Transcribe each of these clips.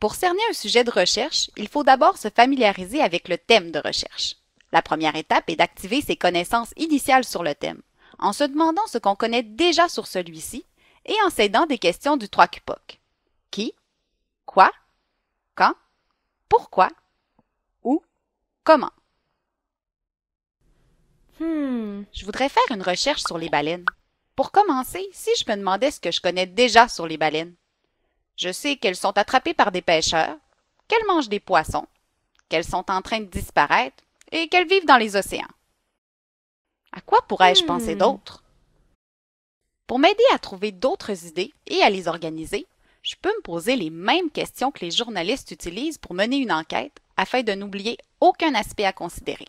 Pour cerner un sujet de recherche, il faut d'abord se familiariser avec le thème de recherche. La première étape est d'activer ses connaissances initiales sur le thème, en se demandant ce qu'on connaît déjà sur celui-ci et en s'aidant des questions du 3 QPOC. Qui? Quoi? Quand? Pourquoi? Où? Comment? Hmm, je voudrais faire une recherche sur les baleines. Pour commencer, si je me demandais ce que je connais déjà sur les baleines, je sais qu'elles sont attrapées par des pêcheurs, qu'elles mangent des poissons, qu'elles sont en train de disparaître et qu'elles vivent dans les océans. À quoi pourrais-je penser hmm. d'autre? Pour m'aider à trouver d'autres idées et à les organiser, je peux me poser les mêmes questions que les journalistes utilisent pour mener une enquête afin de n'oublier aucun aspect à considérer.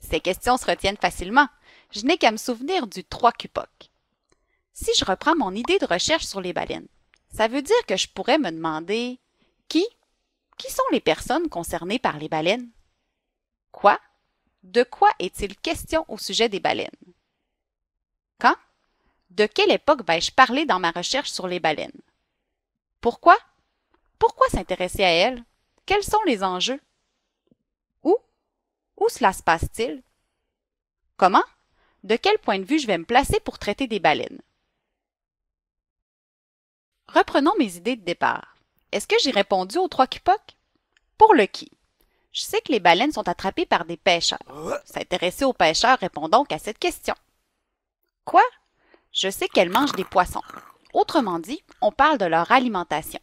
Ces questions se retiennent facilement. Je n'ai qu'à me souvenir du 3 cupoc Si je reprends mon idée de recherche sur les baleines, ça veut dire que je pourrais me demander qui Qui sont les personnes concernées par les baleines Quoi De quoi est-il question au sujet des baleines Quand De quelle époque vais-je parler dans ma recherche sur les baleines Pourquoi Pourquoi s'intéresser à elles Quels sont les enjeux Où Où cela se passe-t-il Comment De quel point de vue je vais me placer pour traiter des baleines Reprenons mes idées de départ. Est-ce que j'ai répondu aux trois quipoques? Pour le qui? Je sais que les baleines sont attrapées par des pêcheurs. S'intéresser aux pêcheurs répond donc à cette question. Quoi? Je sais qu'elles mangent des poissons. Autrement dit, on parle de leur alimentation.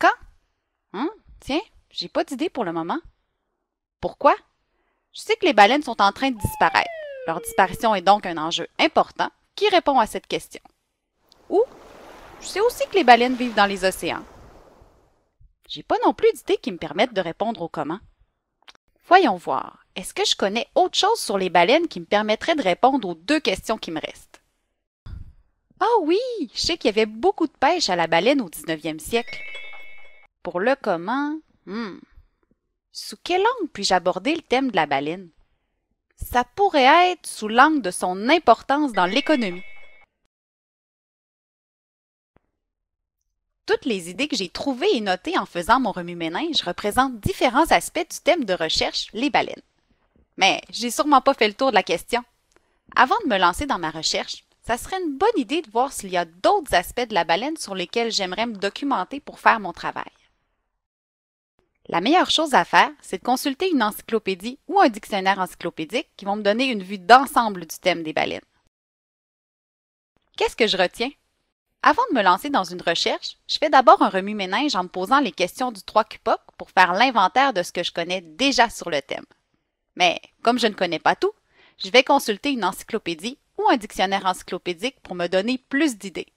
Quand? Hein? Tiens, j'ai pas d'idée pour le moment. Pourquoi? Je sais que les baleines sont en train de disparaître. Leur disparition est donc un enjeu important qui répond à cette question. Où je sais aussi que les baleines vivent dans les océans. J'ai pas non plus d'idées qui me permettent de répondre au comment. Voyons voir. Est-ce que je connais autre chose sur les baleines qui me permettrait de répondre aux deux questions qui me restent? Ah oui, je sais qu'il y avait beaucoup de pêche à la baleine au 19e siècle. Pour le comment, hmm, sous quelle angle puis-je aborder le thème de la baleine? Ça pourrait être sous l'angle de son importance dans l'économie. toutes les idées que j'ai trouvées et notées en faisant mon remue-ménage représentent différents aspects du thème de recherche, les baleines. Mais j'ai sûrement pas fait le tour de la question. Avant de me lancer dans ma recherche, ça serait une bonne idée de voir s'il y a d'autres aspects de la baleine sur lesquels j'aimerais me documenter pour faire mon travail. La meilleure chose à faire, c'est de consulter une encyclopédie ou un dictionnaire encyclopédique qui vont me donner une vue d'ensemble du thème des baleines. Qu'est-ce que je retiens? Avant de me lancer dans une recherche, je fais d'abord un remue-ménage en me posant les questions du 3 QPOC pour faire l'inventaire de ce que je connais déjà sur le thème. Mais comme je ne connais pas tout, je vais consulter une encyclopédie ou un dictionnaire encyclopédique pour me donner plus d'idées.